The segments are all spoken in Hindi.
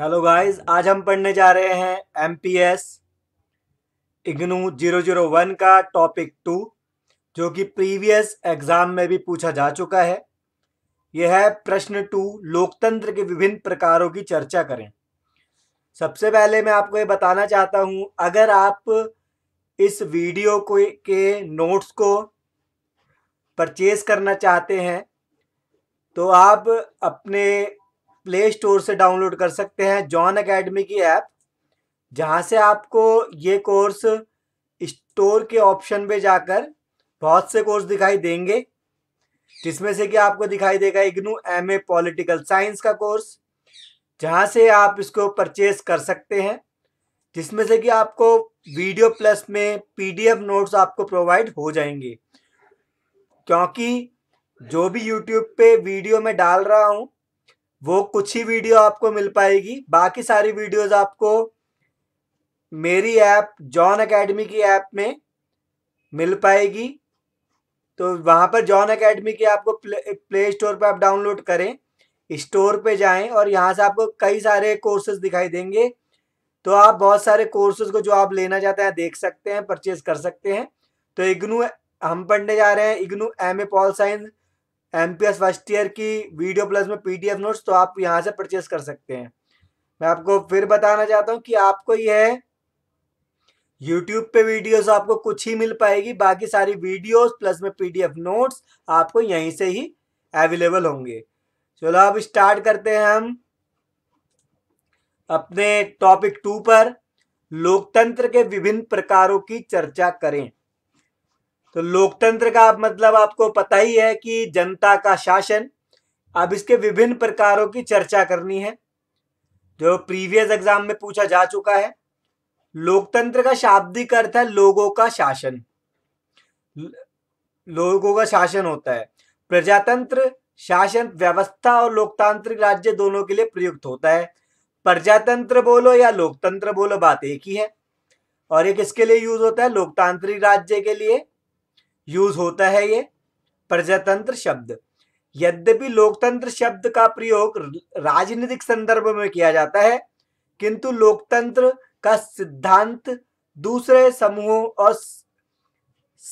हेलो गाइस आज हम पढ़ने जा रहे हैं M P S IGNOU zero zero one का टॉपिक टू जो कि प्रीवियस एग्जाम में भी पूछा जा चुका है यह है प्रश्न टू लोकतंत्र के विभिन्न प्रकारों की चर्चा करें सबसे पहले मैं आपको ये बताना चाहता हूं अगर आप इस वीडियो को के नोट्स को परचेज करना चाहते हैं तो आप अपने प्ले स्टोर से डाउनलोड कर सकते हैं जॉन अकेडमी की ऐप जहाँ से आपको ये कोर्स स्टोर के ऑप्शन पे जाकर बहुत से कोर्स दिखाई देंगे जिसमें से कि आपको दिखाई देगा IGNOU M A political science का कोर्स जहाँ से आप इसको परचेज कर सकते हैं जिसमें से कि आपको वीडियो प्लस में पीडीएफ नोट्स आपको प्रोवाइड हो जाएंगे क्योंकि जो भी यूट्यूब पे वीडियो में डाल रहा हूँ वो कुछ ही वीडियो आपको मिल पाएगी बाकी सारी वीडियोस आपको मेरी ऐप जॉन एकेडमी की ऐप में मिल पाएगी तो वहां पर जॉन एकेडमी की आपको प्ले, प्ले स्टोर पर आप डाउनलोड करें स्टोर पे जाएं और यहाँ से आपको कई सारे कोर्सेज दिखाई देंगे तो आप बहुत सारे कोर्सेज को जो आप लेना चाहते हैं देख सकते हैं परचेज कर सकते हैं तो इग्नू हम पढ़ने जा रहे हैं IGNOU M A pol science M P S first year की वीडियो प्लस में पी नोट्स तो आप यहाँ से परचेस कर सकते हैं मैं आपको फिर बताना चाहता हूँ कि आपको यह यूट्यूब पे वीडियोस आपको कुछ ही मिल पाएगी बाकी सारी वीडियोस प्लस में पीडीएफ नोट्स आपको यहीं से ही अवेलेबल होंगे चलो अब स्टार्ट करते हैं हम अपने टॉपिक टू पर लोकतंत्र के विभिन्न प्रकारों की चर्चा करें तो लोकतंत्र का मतलब आपको पता ही है कि जनता का शासन अब इसके विभिन्न प्रकारों की चर्चा करनी है जो प्रीवियस एग्जाम में पूछा जा चुका है लोकतंत्र का शाब्दिक अर्थ है लोगों का शासन लोगों का शासन होता है प्रजातंत्र शासन व्यवस्था और लोकतांत्रिक राज्य दोनों के लिए प्रयुक्त होता है प्रजातंत्र बोलो या लोकतंत्र बोलो बात एक ही है और एक इसके लिए यूज होता है लोकतांत्रिक राज्य के लिए यूज होता है ये प्रजातंत्र शब्द यद्यपि लोकतंत्र शब्द का प्रयोग राजनीतिक संदर्भ में किया जाता है किंतु लोकतंत्र का सिद्धांत दूसरे समूहों और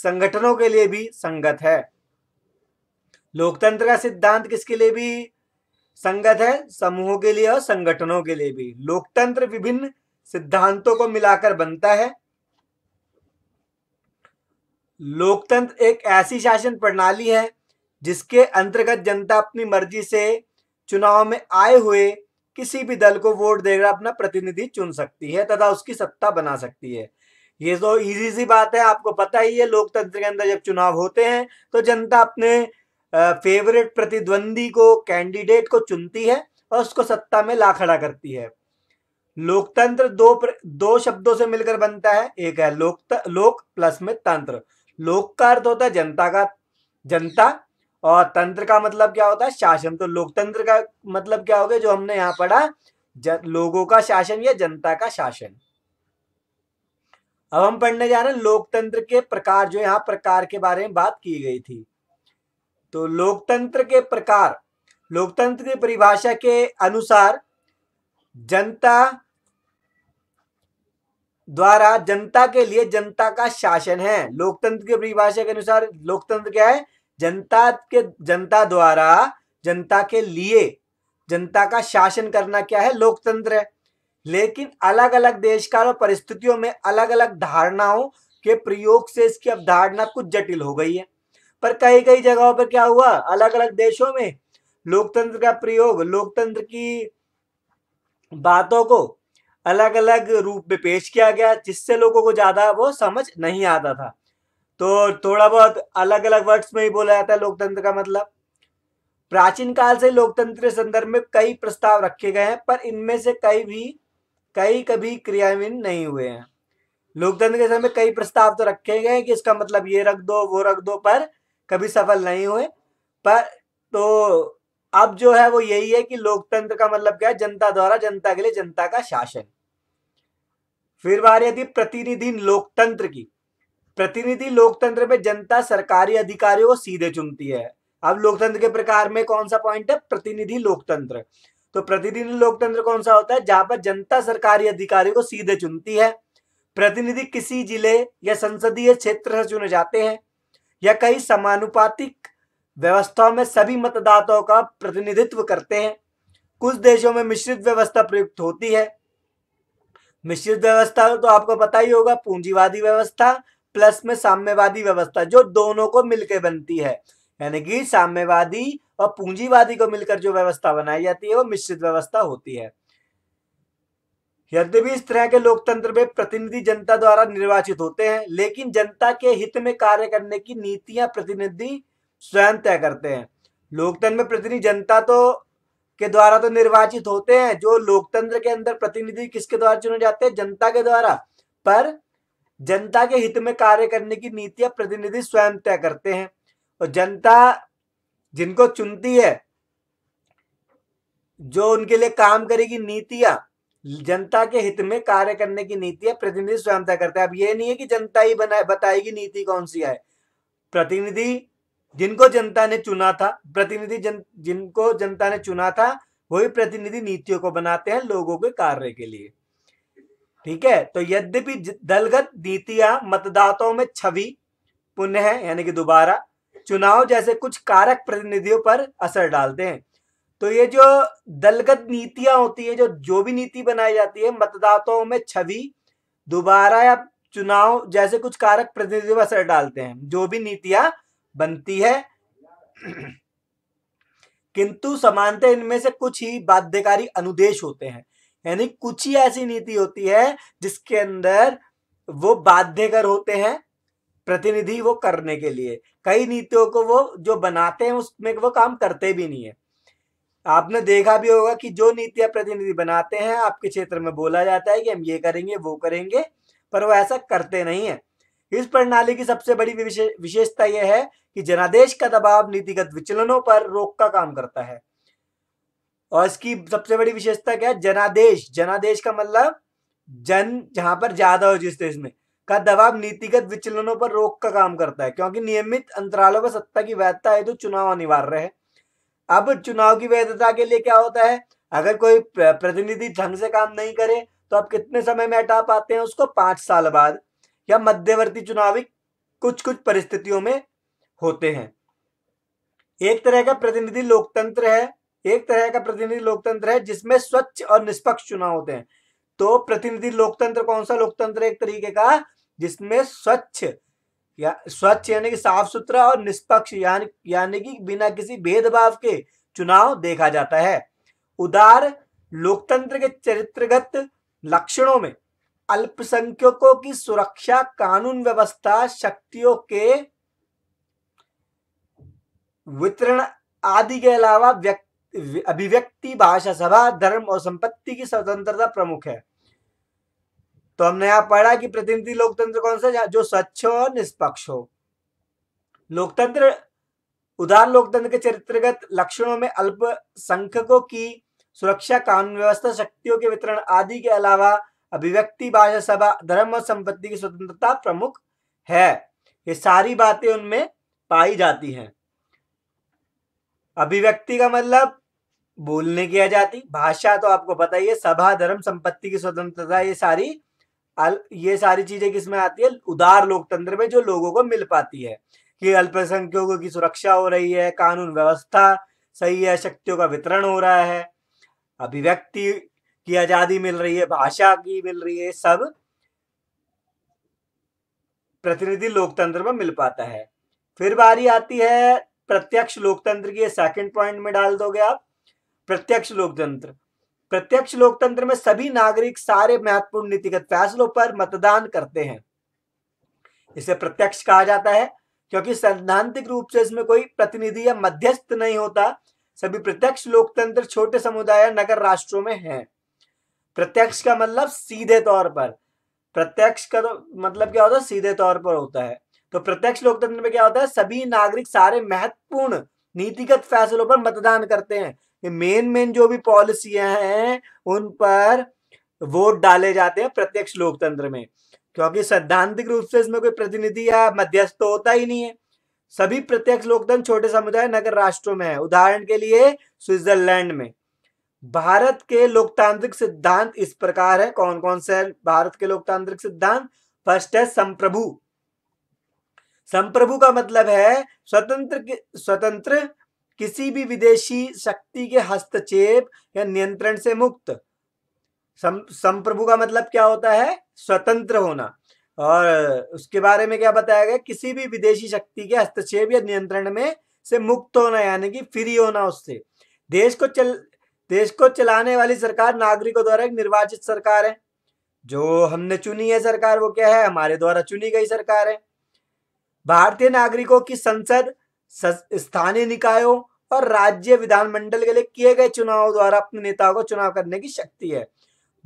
संगठनों के लिए भी संगत है लोकतंत्र का सिद्धांत किसके लिए भी संगत है समूहों के लिए और संगठनों के लिए भी लोकतंत्र विभिन्न सिद्धांतों को मिलाकर बनता है लोकतंत्र एक ऐसी शासन प्रणाली है जिसके अंतर्गत जनता अपनी मर्जी से चुनाव में आए हुए किसी भी दल को वोट देकर अपना प्रतिनिधि चुन सकती है तथा उसकी सत्ता बना सकती है ये तो इजी सी बात है आपको पता ही है लोकतंत्र के अंदर जब चुनाव होते हैं तो जनता अपने फेवरेट प्रतिद्वंदी को कैंडिडेट को चुनती है और उसको सत्ता में ला खड़ा करती है लोकतंत्र दो प्र, दो शब्दों से मिलकर बनता है एक है लोक लोक प्लस में तंत्र लोक का अर्थ होता है जनता का जनता और तंत्र का मतलब क्या होता है शासन तो लोकतंत्र का मतलब क्या हो गया जो हमने यहाँ पढ़ा लोगों का शासन या जनता का शासन अब हम पढ़ने जा रहे हैं लोकतंत्र के प्रकार जो यहाँ प्रकार के बारे में बात की गई थी तो लोकतंत्र के प्रकार लोकतंत्र की परिभाषा के अनुसार जनता द्वारा जनता के लिए जनता का शासन है लोकतंत्र की परिभाषा के अनुसार लोकतंत्र क्या है जनता के जनता द्वारा जनता के लिए जनता का शासन करना क्या है लोकतंत्र है लेकिन अलग अलग देश का और परिस्थितियों में अलग अलग धारणाओं के प्रयोग से इसकी अवधारणा कुछ जटिल हो गई है पर कई कई जगहों पर क्या हुआ अलग अलग देशों में लोकतंत्र का प्रयोग लोकतंत्र की बातों को अलग अलग रूप में पेश किया गया जिससे लोगों को ज़्यादा वो समझ नहीं आता था तो थोड़ा बहुत अलग अलग वर्ड्स में ही बोला जाता है लोकतंत्र का मतलब प्राचीन काल से लोकतंत्र संदर्भ में कई प्रस्ताव रखे गए हैं पर इनमें से कई भी कई कभी क्रियान्वयन नहीं हुए हैं लोकतंत्र के समय कई प्रस्ताव तो रखे गए हैं कि इसका मतलब ये रख दो वो रख दो पर कभी सफल नहीं हुए पर तो अब जो है वो यही है कि लोकतंत्र का मतलब क्या है जनता द्वारा जनता के लिए जनता का शासन फिर बार यदि प्रतिनिधि लोकतंत्र की प्रतिनिधि लोकतंत्र में जनता सरकारी अधिकारियों को सीधे चुनती है अब लोकतंत्र के प्रकार में कौन सा पॉइंट है प्रतिनिधि लोकतंत्र तो प्रतिनिधि लोकतंत्र कौन सा होता है जहां पर जनता सरकारी अधिकारियों को सीधे चुनती है प्रतिनिधि किसी जिले या संसदीय क्षेत्र से चुने जाते हैं या कई समानुपातिक व्यवस्थाओं में सभी मतदाताओं का प्रतिनिधित्व करते हैं कुछ देशों में मिश्रित व्यवस्था प्रयुक्त होती है मिश्रित व्यवस्था तो आपको पता ही होगा पूंजीवादी व्यवस्था प्लस में साम्यवादी व्यवस्था जो दोनों को मिलकर बनती है यानी कि साम्यवादी और पूंजीवादी को मिलकर जो व्यवस्था बनाई जाती है वो मिश्रित व्यवस्था होती है यद्यपि इस तरह के लोकतंत्र में प्रतिनिधि जनता द्वारा निर्वाचित होते हैं लेकिन जनता के हित में कार्य करने की नीतियां प्रतिनिधि स्वयं तय करते हैं लोकतंत्र में प्रतिनिधि जनता तो के द्वारा तो निर्वाचित होते हैं जो लोकतंत्र के अंदर प्रतिनिधि किसके द्वारा चुने जाते हैं जनता के द्वारा पर जनता के हित में कार्य करने की नीतियां प्रतिनिधि स्वयं तय करते हैं और जनता जिनको चुनती है जो उनके लिए काम करेगी नीतियां जनता के हित में कार्य करने की नीतियां प्रतिनिधि स्वयं तय करते हैं अब ये नहीं है कि जनता ही बनाए बताएगी नीति कौन सी है प्रतिनिधि जिनको जनता ने चुना था प्रतिनिधि जन जिनको जनता ने चुना था वही प्रतिनिधि नीतियों को बनाते हैं लोगों के कार्य के लिए ठीक है तो यद्यपि दलगत नीतियां मतदाताओं में छवि पुनः यानी कि दोबारा चुनाव जैसे कुछ कारक प्रतिनिधियों पर असर डालते हैं तो ये जो दलगत नीतियां होती है जो जो भी नीति बनाई जाती है मतदाताओं में छवि दोबारा या चुनाव जैसे कुछ कारक प्रतिनिधियों पर असर डालते हैं जो भी नीतियां बनती है किंतु समानता इनमें से कुछ ही बाध्यकारी अनुदेश होते हैं यानी कुछ ही ऐसी नीति होती है जिसके अंदर वो बाध्यकर होते हैं प्रतिनिधि वो करने के लिए कई नीतियों को वो जो बनाते हैं उसमें वो काम करते भी नहीं है आपने देखा भी होगा कि जो नीतियां प्रतिनिधि बनाते हैं आपके क्षेत्र में बोला जाता है कि हम ये करेंगे वो करेंगे पर वो ऐसा करते नहीं है इस प्रणाली की सबसे बड़ी विशेषता यह है कि जनादेश का दबाव नीतिगत विचलनों पर रोक का काम करता है और इसकी सबसे बड़ी विशेषता क्या है जनादेश जनादेश का मतलब जन जहां पर ज्यादा हो जिस देश में का दबाव नीतिगत विचलनों पर रोक का काम करता है क्योंकि नियमित अंतरालों पर सत्ता की वैधता है तो चुनाव अनिवार्य है अब चुनाव की वैधता के लिए क्या होता है अगर कोई प्रतिनिधि ढंग से काम नहीं करे तो आप कितने समय में हटा पाते हैं उसको पांच साल बाद या मध्यवर्ती चुनावी कुछ कुछ परिस्थितियों में होते हैं एक तरह का प्रतिनिधि लोकतंत्र है एक तरह का प्रतिनिधि लोकतंत्र है जिसमें स्वच्छ और निष्पक्ष चुनाव होते हैं तो प्रतिनिधि लोकतंत्र कौन सा लोकतंत्र एक तरीके का जिसमें स्वच्छ या स्वच्छ यानी कि साफ सुथरा और निष्पक्ष यानी यानी कि बिना किसी भेदभाव के चुनाव देखा जाता है उदार लोकतंत्र के चरित्रगत लक्षणों में अल्पसंख्यकों की सुरक्षा कानून व्यवस्था शक्तियों के वितरण आदि के अलावा व्यक्ति अभिव्यक्ति भाषा सभा धर्म और संपत्ति की स्वतंत्रता प्रमुख है तो हमने यहां पढ़ा कि प्रतिनिधि लोकतंत्र कौन सा जो स्वच्छ हो और निष्पक्ष हो लोकतंत्र उदार लोकतंत्र के चरित्रगत लक्षणों में अल्पसंख्यकों की सुरक्षा कानून व्यवस्था शक्तियों के वितरण आदि के अलावा अभिव्यक्ति भाषा सभा धर्म और संपत्ति की स्वतंत्रता प्रमुख है ये सारी बातें उनमें पाई जाती हैं अभिव्यक्ति का मतलब बोलने की आजादी भाषा तो आपको पता ही है सभा धर्म संपत्ति की स्वतंत्रता ये सारी ये सारी चीजें किसमें आती है उदार लोकतंत्र में जो लोगों को मिल पाती है कि अल्पसंख्यकों की सुरक्षा हो रही है कानून व्यवस्था सही है शक्तियों का वितरण हो रहा है अभिव्यक्ति की आजादी मिल रही है भाषा की मिल रही है सब प्रतिनिधि लोकतंत्र में मिल पाता है फिर बारी आती है प्रत्यक्ष लोकतंत्र की सेकंड पॉइंट में डाल दोगे आप प्रत्यक्ष लोकतंत्र प्रत्यक्ष लोकतंत्र में सभी नागरिक सारे महत्वपूर्ण नीतिगत फैसलों पर मतदान करते हैं इसे प्रत्यक्ष कहा जाता है क्योंकि सैद्धांतिक रूप से इसमें कोई प्रतिनिधि या मध्यस्थ नहीं होता सभी प्रत्यक्ष लोकतंत्र छोटे समुदाय या नगर राष्ट्रों में हैं प्रत्यक्ष का मतलब सीधे तौर पर प्रत्यक्ष का तो मतलब क्या होता है सीधे तौर पर होता है तो प्रत्यक्ष लोकतंत्र में क्या होता है सभी नागरिक सारे महत्वपूर्ण नीतिगत फैसलों पर मतदान करते हैं ये मेन मेन जो भी पॉलिसियां हैं उन पर वोट डाले जाते हैं प्रत्यक्ष लोकतंत्र में क्योंकि सैद्धांतिक रूप से इसमें कोई प्रतिनिधि या मध्यस्थ तो होता ही नहीं है सभी प्रत्यक्ष लोकतंत्र छोटे समुदाय नगर राष्ट्रों में है उदाहरण के लिए स्विट्जरलैंड में भारत के लोकतांत्रिक सिद्धांत इस प्रकार है कौन कौन से भारत के लोकतांत्रिक सिद्धांत फर्स्ट है संप्रभु संप्रभु का मतलब है स्वतंत्र स्वतंत्र किसी भी विदेशी शक्ति के हस्तक्षेप या नियंत्रण से मुक्त सम संप्रभु का मतलब क्या होता है स्वतंत्र होना और उसके बारे में क्या बताया गया किसी भी विदेशी शक्ति के हस्तक्षेप या नियंत्रण में से मुक्त होना यानी कि फ्री होना उससे देश को चल देश को चलाने वाली सरकार नागरिकों द्वारा एक निर्वाचित सरकार है जो हमने चुनी है सरकार वो क्या है हमारे द्वारा चुनी गई सरकार है भारतीय नागरिकों की संसद स्थानीय निकायों और राज्य विधानमंडल के लिए किए गए चुनाव द्वारा अपने नेताओं को चुनाव करने की शक्ति है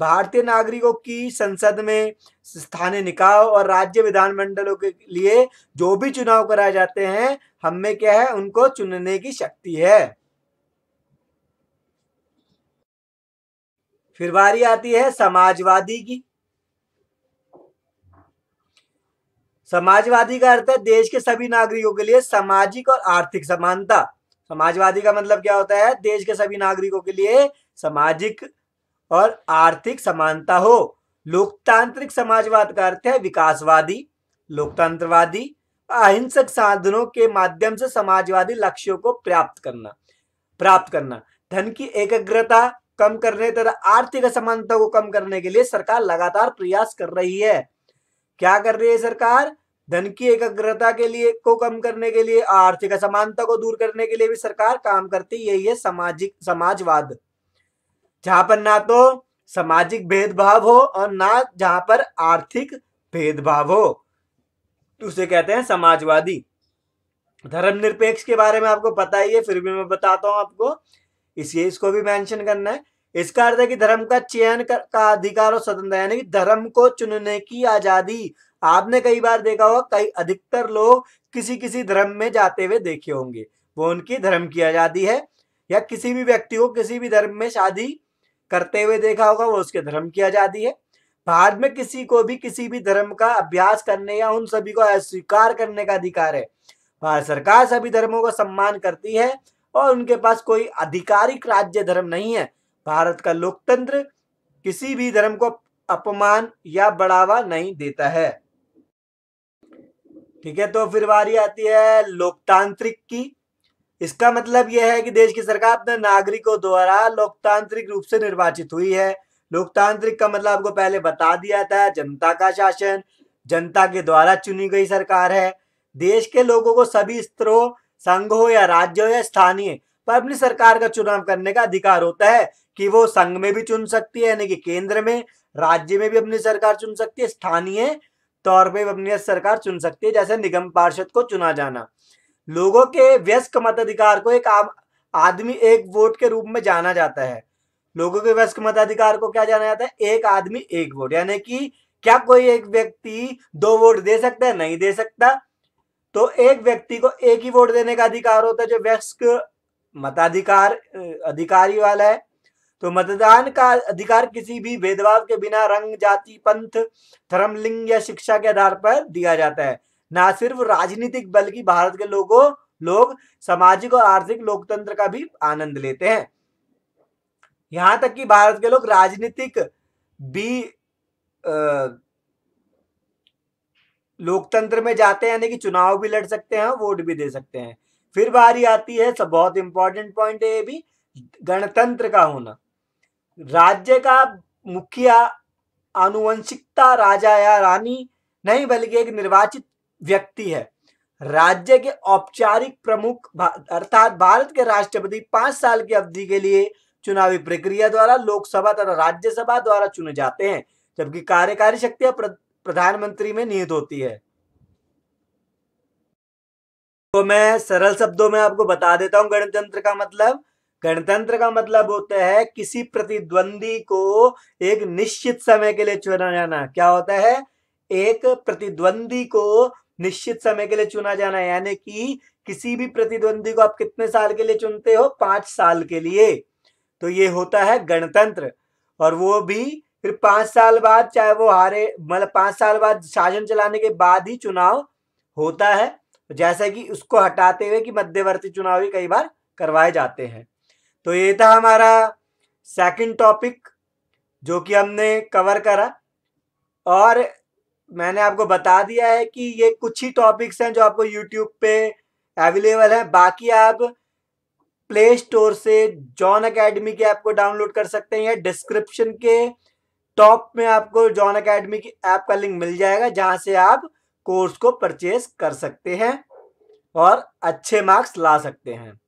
भारतीय नागरिकों की संसद में स्थानीय निकाय और राज्य विधानमंडलों के लिए जो भी चुनाव कराए जाते हैं हमें क्या है उनको चुनने की शक्ति है फिर बारी आती है समाजवादी की समाजवादी का अर्थ है देश के सभी नागरिकों के लिए सामाजिक और आर्थिक समानता समाजवादी का मतलब क्या होता है देश के सभी नागरिकों के लिए सामाजिक और आर्थिक समानता हो लोकतांत्रिक समाजवाद का अर्थ है विकासवादी लोकतंत्रवादी अहिंसक साधनों के माध्यम से समाजवादी लक्ष्यों को प्राप्त करना प्राप्त करना धन की एकाग्रता कम करने तथा आर्थिक असमानता को कम करने के लिए सरकार लगातार प्रयास कर रही है क्या कर रही है सरकार धन की एकाग्रता के लिए को कम करने के लिए आर्थिक असमानता को दूर करने के लिए भी सरकार काम करती यही है सामाजिक समाजवाद जहां पर ना तो सामाजिक भेदभाव हो और ना जहां पर आर्थिक भेदभाव हो उसे कहते हैं समाजवादी धर्मनिरपेक्ष के बारे में आपको पता ही है फिर भी मैं बताता हूं आपको इसलिए इसको भी मेंशन करना है इसका अर्थ है कि धर्म का चयन का अधिकार और स्वतंत्रता यानी कि धर्म को चुनने की आजादी आपने कई बार देखा होगा कई अधिकतर लोग किसी किसी धर्म में जाते हुए देखे होंगे वो उनकी धर्म की आजादी है या किसी भी व्यक्ति को किसी भी धर्म में शादी करते हुए देखा होगा वो उसके धर्म की आजादी है भारत में किसी को भी किसी भी धर्म का अभ्यास करने या उन सभी को अस्वीकार करने का अधिकार है भारत सरकार सभी धर्मों का सम्मान करती है और उनके पास कोई आधिकारिक राज्य धर्म नहीं है भारत का लोकतंत्र किसी भी धर्म को अपमान या बढ़ावा नहीं देता है ठीक है तो फिर बारी आती है लोकतांत्रिक की इसका मतलब यह है कि देश की सरकार अपने नागरिकों द्वारा लोकतांत्रिक रूप से निर्वाचित हुई है लोकतांत्रिक का मतलब आपको पहले बता दिया था जनता का शासन जनता के द्वारा चुनी गई सरकार है देश के लोगों को सभी स्तरों संघ हो या राज्य हो या स्थानीय पर अपनी सरकार का चुनाव करने का अधिकार होता है कि वो संघ में भी चुन सकती है यानी कि केंद्र में राज्य में भी अपनी सरकार चुन सकती है स्थानीय तौर पे अपनी सरकार चुन सकती है जैसे निगम पार्षद को चुना जाना लोगों के व्यस्क मताधिकार को एक आम आदमी एक वोट के रूप में जाना जाता है लोगों के व्यस्क मताधिकार को क्या जाना जाता है एक आदमी एक वोट यानी कि क्या कोई एक व्यक्ति दो वोट दे सकता है नहीं दे सकता तो एक व्यक्ति को एक ही वोट देने का अधिकार होता है जो व्यस्क मताधिकार अधिकारी वाला है तो मतदान का अधिकार किसी भी भेदभाव के बिना रंग जाति पंथ धर्म लिंग या शिक्षा के आधार पर दिया जाता है ना सिर्फ राजनीतिक बल्कि भारत के लोगों लोग सामाजिक और आर्थिक लोकतंत्र का भी आनंद लेते हैं यहां तक कि भारत के लोग राजनीतिक भी आ, लोकतंत्र में जाते हैं यानी कि चुनाव भी लड़ सकते हैं वोट भी दे सकते हैं फिर बारी आती है सब बहुत इंपॉर्टेंट पॉइंट है ये भी गणतंत्र का होना राज्य का मुखिया आनुवंशिकता राजा या रानी नहीं बल्कि एक निर्वाचित व्यक्ति है राज्य के औपचारिक प्रमुख अर्थात भारत के राष्ट्रपति पांच साल की अवधि के लिए चुनावी प्रक्रिया द्वारा लोकसभा तथा राज्यसभा द्वारा चुने जाते हैं जबकि कार्यकारी शक्तियां प्रधानमंत्री में निहित होती है तो मैं सरल शब्दों में आपको बता देता हूं गणतंत्र का मतलब गणतंत्र का मतलब होता है किसी प्रतिद्वंदी को एक निश्चित समय के लिए चुना जाना क्या होता है एक प्रतिद्वंदी को निश्चित समय के लिए चुना जाना यानी कि किसी भी प्रतिद्वंदी को आप कितने साल के लिए चुनते हो पांच साल के लिए तो ये होता है गणतंत्र और वो भी फिर पांच साल बाद चाहे वो हारे मतलब पांच साल बाद शासन चलाने के बाद ही चुनाव होता है जैसा कि उसको हटाते हुए कि मध्यवर्ती चुनाव भी कई बार करवाए जाते हैं तो ये था हमारा सेकंड टॉपिक जो कि हमने कवर करा और मैंने आपको बता दिया है कि ये कुछ ही टॉपिक्स हैं जो आपको यूट्यूब पे अवेलेबल हैं बाकी आप प्ले स्टोर से जॉन अकेडमी की ऐप को डाउनलोड कर सकते हैं या डिस्क्रिप्शन के टॉप में आपको जॉन अकेडमी की ऐप का लिंक मिल जाएगा जहां से आप कोर्स को परचेज कर सकते हैं और अच्छे मार्क्स ला सकते हैं